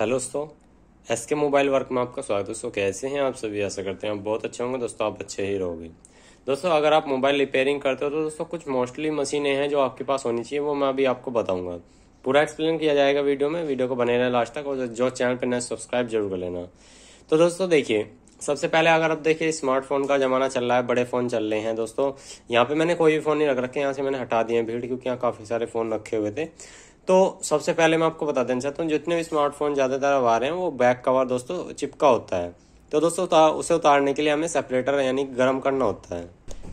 hello दोस्तों S के mobile work में आपका स्वागत है दोस्तों कैसे हैं आप सभी ऐसा करते हैं आप बहुत अच्छे होंगे दोस्तों आप अच्छे ही रहोगे दोस्तों अगर आप मोबाइल रिपेयरिंग करते हो तो दोस्तों कुछ मोस्टली मशीनें हैं जो आपके पास होनी चाहिए वो मैं अभी आपको बताऊंगा पूरा एक्सप्लेन किया जाएगा वीडियो में वीडियो को बने रहना लास्ट तक और जो चैनल पर नए सब्सक्राइब जरूर कर लेना तो दोस्तों देखिए सबसे पहले अगर आप देखिए स्मार्टफोन का जमाना चल रहा है बड़े फोन चल रहे हैं दोस्तों यहाँ पे मैंने कोई भी फोन नहीं रख रखे यहाँ से मैंने हटा दिए भीड़ क्योंकि यहाँ काफी सारे फोन रखे हुए थे तो सबसे पहले मैं आपको बता देना चाहता हूँ जितने भी स्मार्टफोन ज़्यादातर आ रहे हैं वो बैक कवर दोस्तों चिपका होता है तो दोस्तों उता, उसे उतारने के लिए हमें सेपरेटर यानी गर्म करना होता है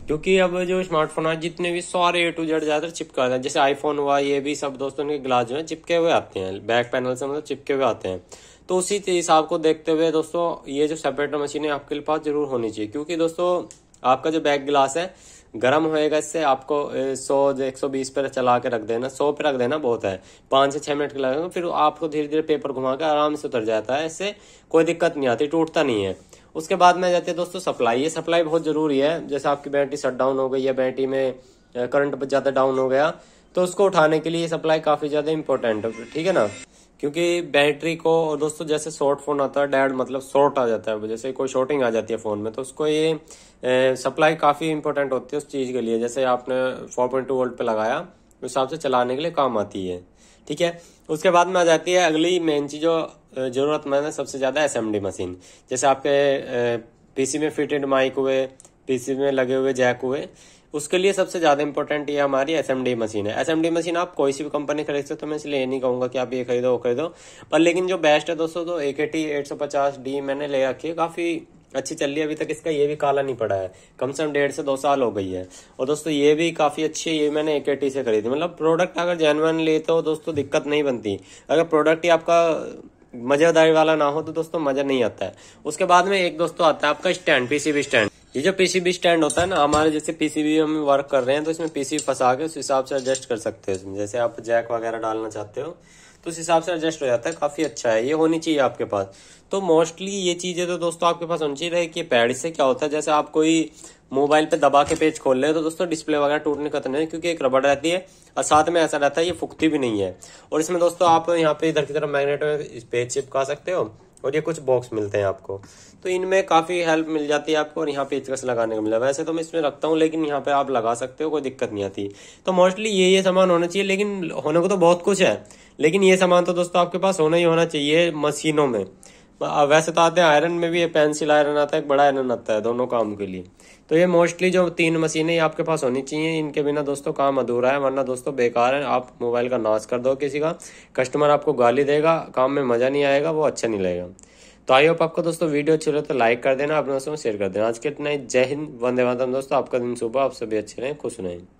क्योंकि अब जो स्मार्टफोन है जितने भी सारे ए टू जेड ज़्यादातर चिपका होता है जैसे आईफोन हुआ ये भी सब दोस्तों के ग्लास जो है चिपके हुए आते हैं बैक पैनल से मतलब चिपके हुए आते हैं तो उसी हिसाब को देखते हुए दोस्तों ये जो सेपरेटर मशीन है आपके पास जरूर होनी चाहिए क्योंकि दोस्तों आपका जो बैक ग्लास है गर्म होएगा इससे आपको सौ एक सौ बीस पर चला के रख देना सौ पे रख देना बहुत है पांच से छह मिनट के लगेगा फिर आपको धीरे धीरे पेपर घुमा के आराम से उतर जाता है इससे कोई दिक्कत नहीं आती टूटता नहीं है उसके बाद में जाते हैं दोस्तों सप्लाई ये सप्लाई बहुत ज़रूरी है जैसे आपकी बैटरी शट डाउन हो गई या बैटरी में करंट ज़्यादा डाउन हो गया तो उसको उठाने के लिए सप्लाई काफ़ी ज़्यादा इंपॉर्टेंट ठीक है ना क्योंकि बैटरी को और दोस्तों जैसे शॉर्ट फोन आता है डैड मतलब शॉर्ट आ जाता है जैसे कोई शॉर्टिंग आ जाती है फोन में तो उसको ये सप्लाई काफी इंपॉर्टेंट होती है उस चीज के लिए जैसे आपने 4.2 पॉइंट वोल्ट पे लगाया उस हिसाब से चलाने के लिए काम आती है ठीक है उसके बाद में आ जाती है अगली मेन चीज जो जरूरतमंद है सबसे ज्यादा एस मशीन जैसे आपके पीसी में फिटेड माइक हुए पीसी में लगे हुए जैक हुए उसके लिए सबसे ज़्यादा इंपॉर्टेंट ये हमारी एस मशीन है एस मशीन आप कोई सी भी कंपनी खरीद सकते हो तो मैं इसलिए नहीं कहूंगा कि आप ये खरीदो वो खरीदो पर लेकिन जो बेस्ट है दोस्तों तो ए के टी एट सौ पचास डी मैंने ले रखी है काफ़ी अच्छी चल रही है अभी तक इसका ये भी काला नहीं पड़ा है कम से कम डेढ़ से दो साल हो गई है और दोस्तों ये भी काफ़ी अच्छी है ये मैंने ए से खरीदी मतलब प्रोडक्ट अगर जेनवन ले तो दोस्तों दिक्कत नहीं बनती अगर प्रोडक्ट ही आपका मजेदारी वाला ना हो तो दोस्तों मजा नहीं आता है उसके बाद में एक दोस्तों आता है आपका स्टैंड पीसीबी स्टैंड ये जो पीसीबी स्टैंड होता है ना हमारे जैसे पीसीबी हम वर्क कर रहे हैं तो इसमें पीसीबी फंसा के उस हिसाब से एडजस्ट कर सकते हो जैसे आप जैक वगैरह डालना चाहते हो तो उस हिसाब से एडजस्ट हो जाता है काफ़ी अच्छा है ये होनी चाहिए आपके पास तो मोस्टली ये चीज़ें तो दोस्तों आपके पास होनी चाहिए कि पैड से क्या होता है जैसे आप कोई मोबाइल पे दबा के पेज खोल रहे तो दोस्तों डिस्प्ले वगैरह टूटने तो नहीं क्योंकि एक रबड़ रहती है और साथ में ऐसा रहता है ये फुकती भी नहीं है और इसमें दोस्तों आप यहाँ पे इधर की तरफ मैग्नेट में पेज चिपका सकते हो और ये कुछ बॉक्स मिलते हैं आपको तो इनमें काफ़ी हेल्प मिल जाती है आपको और यहाँ पेचकस लगाने को मिला वैसे तो मैं इसमें रखता हूँ लेकिन यहाँ पे आप लगा सकते हो कोई दिक्कत नहीं आती तो मोस्टली ये ये सामान होना चाहिए लेकिन होने को तो बहुत कुछ है लेकिन ये सामान तो दोस्तों आपके पास होना ही होना चाहिए मशीनों में वैसे तो आते हैं आयरन में भी पेंसिल आयरन आता है एक बड़ा आयरन आता है दोनों काम के लिए तो ये मोस्टली जो तीन मशीनें आपके पास होनी चाहिए इनके बिना दोस्तों काम अधूरा है वरना दोस्तों बेकार है आप मोबाइल का नाश कर दो किसी का कस्टमर आपको गाली देगा काम में मज़ा नहीं आएगा वो अच्छा नहीं लगेगा तो आई होप आपको दोस्तों वीडियो अच्छी लगे तो लाइक कर देना अपने दोस्तों शेयर कर देना आज के इतना ही जय हिंद वंदे मातम दोस्तों आपका दिन सुबह आप सभी अच्छे रहें खुश रहें